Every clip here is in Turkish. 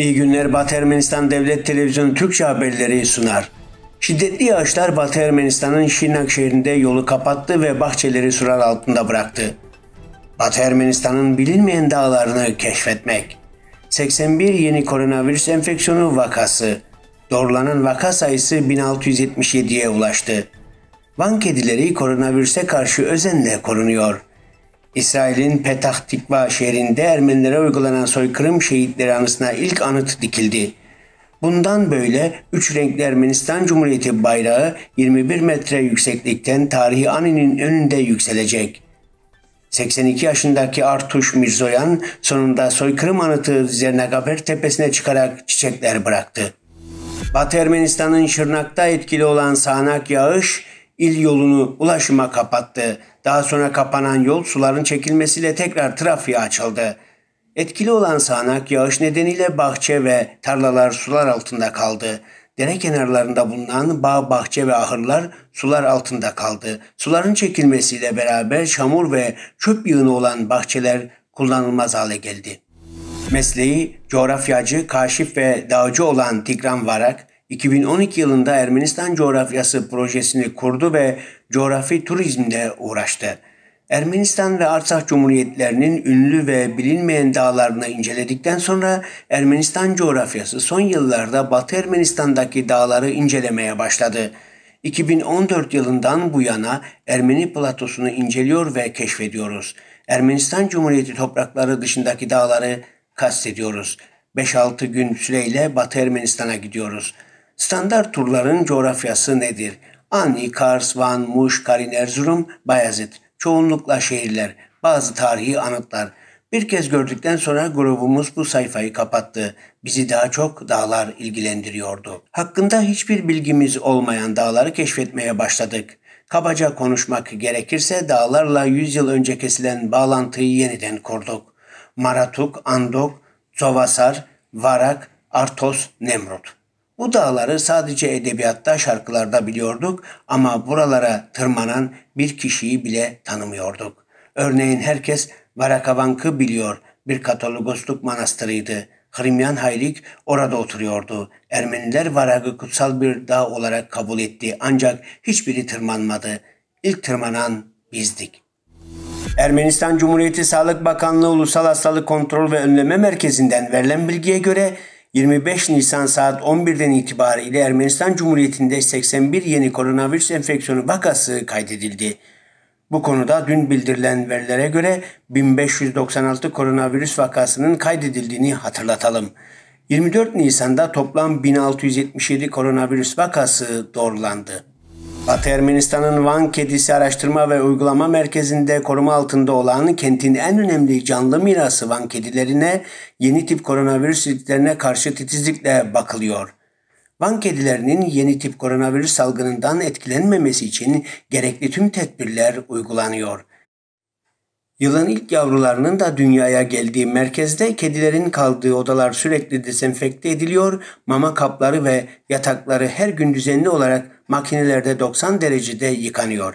İyi günler Batı Ermenistan Devlet Televizyonu Türkçe haberleri sunar. Şiddetli yağışlar Batı Ermenistan'ın Şinak şehrinde yolu kapattı ve bahçeleri sular altında bıraktı. Batı Ermenistan'ın bilinmeyen dağlarını keşfetmek. 81 yeni koronavirüs enfeksiyonu vakası. Doğrulanan vaka sayısı 1677'ye ulaştı. Van kedileri koronavirüse karşı özenle korunuyor. İsrail'in Petah Tikva şehrinde Ermenilere uygulanan soykırım şehitleri anısına ilk anıt dikildi. Bundan böyle üç renkli Ermenistan Cumhuriyeti bayrağı 21 metre yükseklikten tarihi aninin önünde yükselecek. 82 yaşındaki Artuş Mirzoyan sonunda soykırım anıtı Zernagaber tepesine çıkarak çiçekler bıraktı. Batı Ermenistan'ın Şırnak'ta etkili olan sağanak yağış il yolunu ulaşıma kapattı. Daha sonra kapanan yol suların çekilmesiyle tekrar trafiğe açıldı. Etkili olan sağanak yağış nedeniyle bahçe ve tarlalar sular altında kaldı. Dere kenarlarında bulunan bağ, bahçe ve ahırlar sular altında kaldı. Suların çekilmesiyle beraber çamur ve çöp yığını olan bahçeler kullanılmaz hale geldi. Mesleği coğrafyacı, kaşif ve dağcı olan Tigran Varak, 2012 yılında Ermenistan coğrafyası projesini kurdu ve coğrafi turizmde uğraştı. Ermenistan ve Artsakh Cumhuriyetlerinin ünlü ve bilinmeyen dağlarını inceledikten sonra Ermenistan coğrafyası son yıllarda Batı Ermenistan'daki dağları incelemeye başladı. 2014 yılından bu yana Ermeni platosunu inceliyor ve keşfediyoruz. Ermenistan Cumhuriyeti toprakları dışındaki dağları kastediyoruz. 5-6 gün süreyle Batı Ermenistan'a gidiyoruz.'' Standart turların coğrafyası nedir? Ani, Kars, Van, Muş, Karin, Erzurum, Bayezid. Çoğunlukla şehirler, bazı tarihi anıtlar. Bir kez gördükten sonra grubumuz bu sayfayı kapattı. Bizi daha çok dağlar ilgilendiriyordu. Hakkında hiçbir bilgimiz olmayan dağları keşfetmeye başladık. Kabaca konuşmak gerekirse dağlarla 100 yıl önce kesilen bağlantıyı yeniden kurduk. Maratuk, Andok, Zovasar, Varak, Artos, Nemrut. Bu dağları sadece edebiyatta, şarkılarda biliyorduk ama buralara tırmanan bir kişiyi bile tanımıyorduk. Örneğin herkes Varakavankı biliyor, bir katolikosluk manastırıydı. Hrimyan Haylik orada oturuyordu. Ermeniler Varag'ı kutsal bir dağ olarak kabul etti ancak hiçbiri tırmanmadı. İlk tırmanan bizdik. Ermenistan Cumhuriyeti Sağlık Bakanlığı Ulusal Hastalık Kontrol ve Önleme Merkezi'nden verilen bilgiye göre 25 Nisan saat 11'den itibariyle Ermenistan Cumhuriyeti'nde 81 yeni koronavirüs enfeksiyonu vakası kaydedildi. Bu konuda dün bildirilen verilere göre 1596 koronavirüs vakasının kaydedildiğini hatırlatalım. 24 Nisan'da toplam 1677 koronavirüs vakası doğrulandı. Batı Ermenistan'ın Van Kedisi Araştırma ve Uygulama Merkezi'nde koruma altında olan kentin en önemli canlı mirası Van kedilerine yeni tip koronavirüs risklerine karşı titizlikle bakılıyor. Van kedilerinin yeni tip koronavirüs salgınından etkilenmemesi için gerekli tüm tedbirler uygulanıyor. Yılan ilk yavrularının da dünyaya geldiği merkezde kedilerin kaldığı odalar sürekli desenfekte ediliyor, mama kapları ve yatakları her gün düzenli olarak makinelerde 90 derecede yıkanıyor.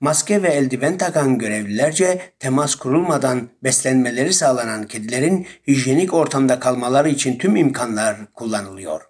Maske ve eldiven takan görevlilerce temas kurulmadan beslenmeleri sağlanan kedilerin hijyenik ortamda kalmaları için tüm imkanlar kullanılıyor.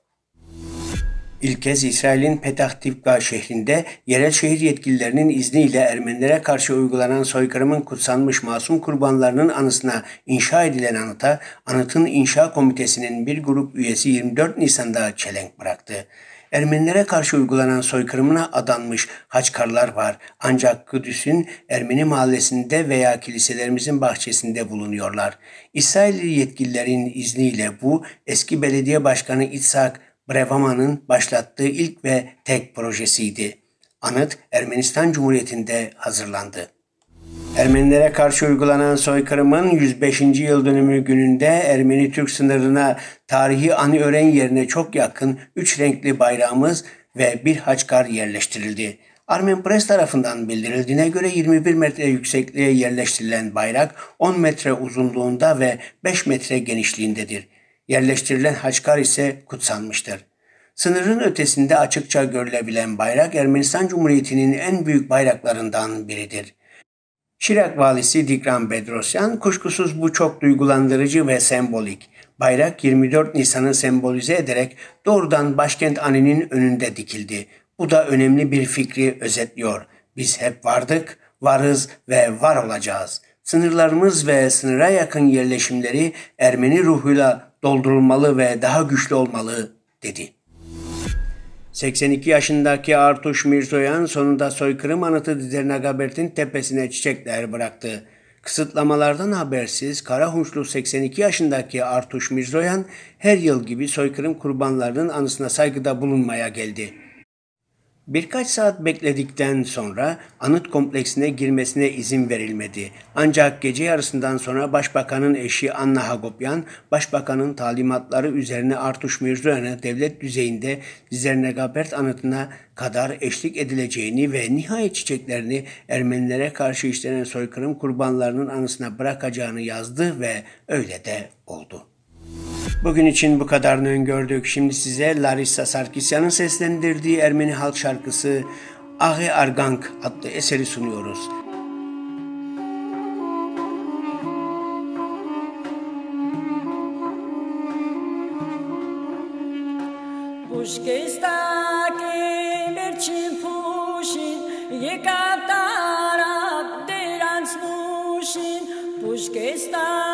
İlk kez İsrail'in Petah Tikva şehrinde yerel şehir yetkililerinin izniyle Ermenilere karşı uygulanan soykırımın kutsanmış masum kurbanlarının anısına inşa edilen anıta Anıt'ın inşa Komitesi'nin bir grup üyesi 24 Nisan'da çelenk bıraktı. Ermenilere karşı uygulanan soykırımına adanmış haçkarlar var. Ancak Kudüs'ün Ermeni mahallesinde veya kiliselerimizin bahçesinde bulunuyorlar. İsrail yetkililerin izniyle bu eski belediye başkanı İtsak Brevama'nın başlattığı ilk ve tek projesiydi. Anıt Ermenistan Cumhuriyeti'nde hazırlandı. Ermenilere karşı uygulanan soykırımın 105. yıl dönümü gününde Ermeni-Türk sınırına tarihi anı ören yerine çok yakın üç renkli bayrağımız ve bir haçkar yerleştirildi. Armen Press tarafından bildirildiğine göre 21 metre yüksekliğe yerleştirilen bayrak 10 metre uzunluğunda ve 5 metre genişliğindedir. Yerleştirilen haçkar ise kutsanmıştır. Sınırın ötesinde açıkça görülebilen bayrak Ermenistan Cumhuriyeti'nin en büyük bayraklarından biridir. Şirak valisi Dikran Bedrosyan kuşkusuz bu çok duygulandırıcı ve sembolik. Bayrak 24 Nisan'ı sembolize ederek doğrudan başkent Ani'nin önünde dikildi. Bu da önemli bir fikri özetliyor. Biz hep vardık, varız ve var olacağız. Sınırlarımız ve sınıra yakın yerleşimleri Ermeni ruhuyla doldurulmalı ve daha güçlü olmalı dedi. 82 yaşındaki Artuş Mirzoyan sonunda soykırım anıtı Didernagabert'in tepesine çiçekler bıraktı. Kısıtlamalardan habersiz Karahunçlu 82 yaşındaki Artuş Mirzoyan her yıl gibi soykırım kurbanlarının anısına saygıda bulunmaya geldi. Birkaç saat bekledikten sonra anıt kompleksine girmesine izin verilmedi. Ancak gece yarısından sonra Başbakanın eşi Anna Hagopyan, Başbakanın talimatları üzerine Artuş Mirzoyan'a devlet düzeyinde Zernegabert anıtına kadar eşlik edileceğini ve nihayet çiçeklerini Ermenilere karşı işlenen soykırım kurbanlarının anısına bırakacağını yazdı ve öyle de oldu. Bugün için bu kadarını öngördük. Şimdi size Larissa Sarkisyan'ın seslendirdiği Ermeni halk şarkısı Ahi Argank adlı eseri sunuyoruz. Pushkistaki mirçin puşin Yekatarak derans puşin Pushkistaki